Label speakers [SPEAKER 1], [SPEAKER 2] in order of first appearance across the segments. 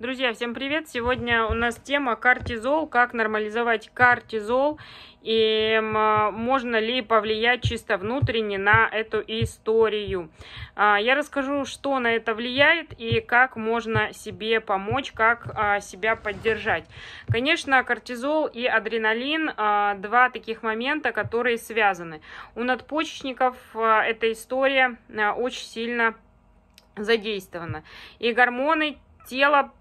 [SPEAKER 1] Друзья, всем привет! Сегодня у нас тема кортизол, как нормализовать кортизол и можно ли повлиять чисто внутренне на эту историю. А, я расскажу, что на это влияет и как можно себе помочь, как а, себя поддержать. Конечно, кортизол и адреналин а, – два таких момента, которые связаны. У надпочечников эта история очень сильно задействована. И гормоны тела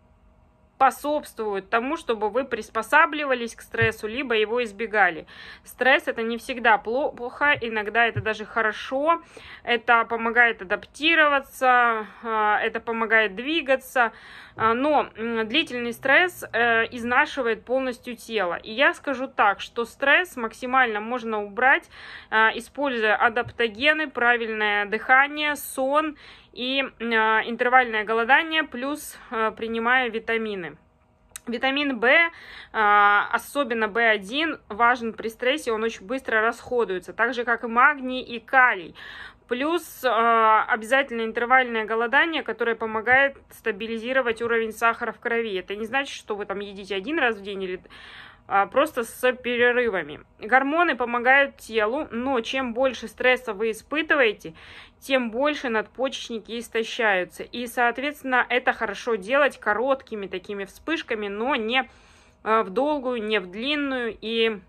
[SPEAKER 1] способствуют тому, чтобы вы приспосабливались к стрессу, либо его избегали. Стресс это не всегда плохо, иногда это даже хорошо, это помогает адаптироваться, э, это помогает двигаться, э, но длительный стресс э, изнашивает полностью тело. И я скажу так, что стресс максимально можно убрать, используя адаптогены, правильное дыхание, сон и интервальное голодание, плюс принимая витамины. Витамин В, а, особенно В1, важен при стрессе, он очень быстро расходуется, так же как и магний и калий. Плюс а, обязательно интервальное голодание, которое помогает стабилизировать уровень сахара в крови. Это не значит, что вы там едите один раз в день или а, просто с перерывами. Гормоны помогают телу, но чем больше стресса вы испытываете, тем больше надпочечники истощаются. И, соответственно, это хорошо делать короткими такими вспышками, но не а, в долгую, не в длинную и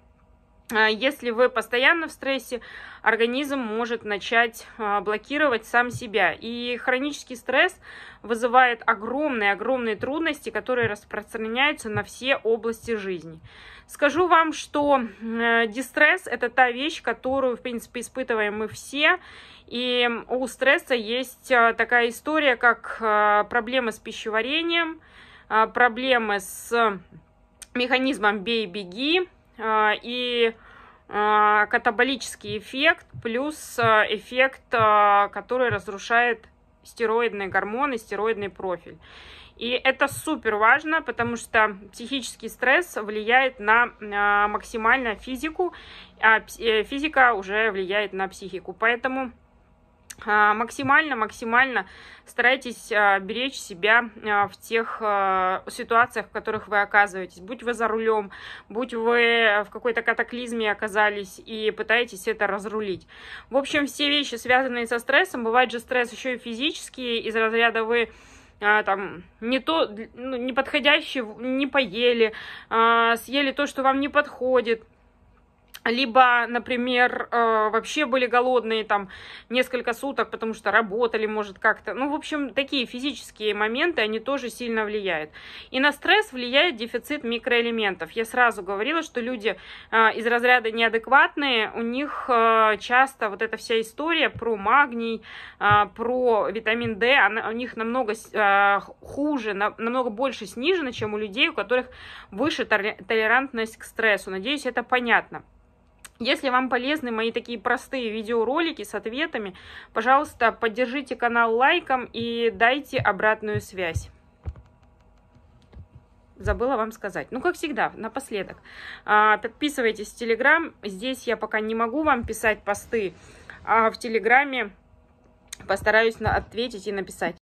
[SPEAKER 1] а, если вы постоянно в стрессе, организм может начать а, блокировать сам себя. И хронический стресс вызывает огромные-огромные трудности, которые распространяются на все области жизни. Скажу вам, что э, дистресс – это та вещь, которую, в принципе, испытываем мы все. И у стресса есть э, такая история, как э, проблемы с пищеварением, проблемы с механизмом «бей-беги», а, и а, катаболический эффект плюс а, эффект, который разрушает стероидные гормоны, стероидный профиль. И это супер важно, потому что психический стресс влияет на максимально физику, а э, физика уже влияет на психику. Поэтому максимально-максимально старайтесь а, беречь себя а, в тех а, ситуациях, в которых вы оказываетесь. Будь вы за рулем, будь вы в какой-то катаклизме оказались и пытаетесь это разрулить. В общем, все вещи, связанные со стрессом, бывает же стресс еще и физический, из разряда вы там не то, ну, не подходящий, не поели, съели то, что вам не подходит, либо, например, э, вообще были голодные там несколько суток, потому что работали, может, как-то. Ну, в общем, такие физические моменты, они тоже сильно влияют. И на стресс влияет дефицит микроэлементов. Я сразу говорила, что люди э, из разряда неадекватные, у них э, часто вот эта вся история про магний, про витамин D, она, у них намного хуже, намного больше снижена, чем у людей, у которых выше толерантность к стрессу. Надеюсь, это понятно. Если вам полезны мои такие простые видеоролики с ответами, пожалуйста, поддержите канал лайком и дайте обратную связь забыла вам сказать. Ну, как всегда, напоследок. А, подписывайтесь в Телеграм. Здесь я пока не могу вам писать посты, а в Телеграме постараюсь ответить и написать.